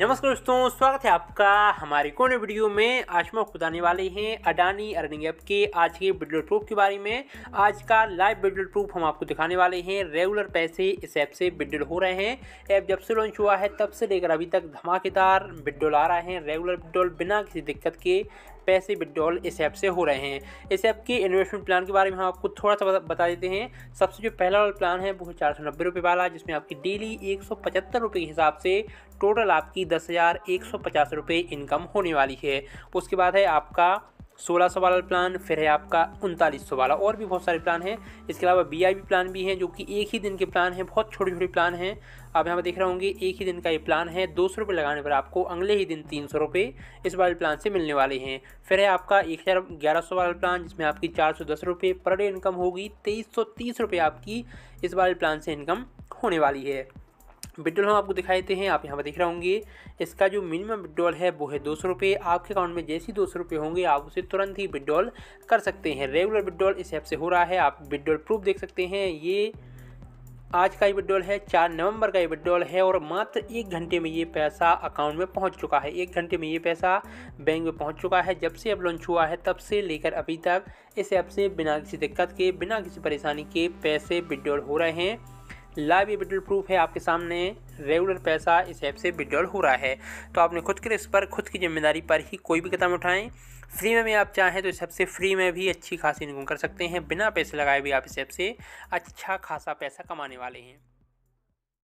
नमस्कार दोस्तों स्वागत है आपका हमारी कोने वीडियो में आज हम बताने वाले हैं अडानी अर्निंग ऐप के आज के बिल्डर प्रूफ के बारे में आज का लाइव बिल्डर प्रूफ हम आपको दिखाने वाले हैं रेगुलर पैसे इस ऐप से बिल्डल हो रहे हैं ऐप जब से लॉन्च हुआ है तब से लेकर अभी तक धमाकेदार विड्रोल आ रहे हैं रेगुलर विड्रोल बिना किसी दिक्कत के पैसे विड्रॉल इस ऐप से हो रहे हैं इस ऐप के इन्वेस्टमेंट प्लान के बारे में हम आपको थोड़ा सा बता देते हैं सबसे जो पहला वाला प्लान है वो है चार सौ नब्बे रुपये वाला जिसमें आपकी डेली एक सौ पचहत्तर रुपये के हिसाब से टोटल आपकी दस हज़ार एक सौ पचास रुपये इनकम होने वाली है उसके बाद है आपका सोलह सौ वाला प्लान फिर है आपका उनतालीस सौ वाला और भी बहुत सारे प्लान हैं इसके अलावा वी आई प्लान भी हैं जो कि एक ही दिन के प्लान हैं बहुत छोटे छोटे प्लान हैं आप यहाँ पर देख रहे होंगे एक ही दिन का ये प्लान है दो सौ रुपये लगाने पर आपको अगले ही दिन तीन सौ रुपये इस वाले प्लान से मिलने वाले हैं फिर है आपका एक हज़ार ग्यारह सौ वाला प्लान जिसमें आपकी चार सौ दस रुपये पर डे इनकम होगी तेईस सौ तीस रुपये आपकी इस वाले प्लान से इनकम होने वाली है विड्रॉल हम आपको दिखाई देते हैं आप यहाँ पर दिख रहे होंगे इसका जो मिनिमम विड्रॉल है वो है दो सौ रुपये आपके अकाउंट में जैसे ही दो सौ रुपये होंगे आप उसे तुरंत ही विड्रॉल कर सकते हैं रेगुलर विड्रॉल इस ऐप से हो रहा है आप विड्रॉल प्रूफ देख सकते हैं ये आज का ये विड्रॉल है चार नवंबर का ये विड्रॉल है और मात्र एक घंटे में ये पैसा अकाउंट में पहुंच चुका है एक घंटे में ये पैसा बैंक में पहुंच चुका है जब से अब लॉन्च हुआ है तब से लेकर अभी तक इस ऐप से बिना किसी दिक्कत के बिना किसी परेशानी के पैसे विड्रॉल हो रहे हैं लाइव विड्रॉल प्रूफ है आपके सामने रेगुलर पैसा इस ऐप से विड्रॉल हो रहा है तो आपने खुद के रिस्क पर खुद की जिम्मेदारी पर ही कोई भी कदम उठाएं फ्री में भी आप चाहें तो इस ऐप से फ्री में भी अच्छी खासी इनकम कर सकते हैं बिना पैसे लगाए भी आप इस ऐप से अच्छा खासा पैसा कमाने वाले हैं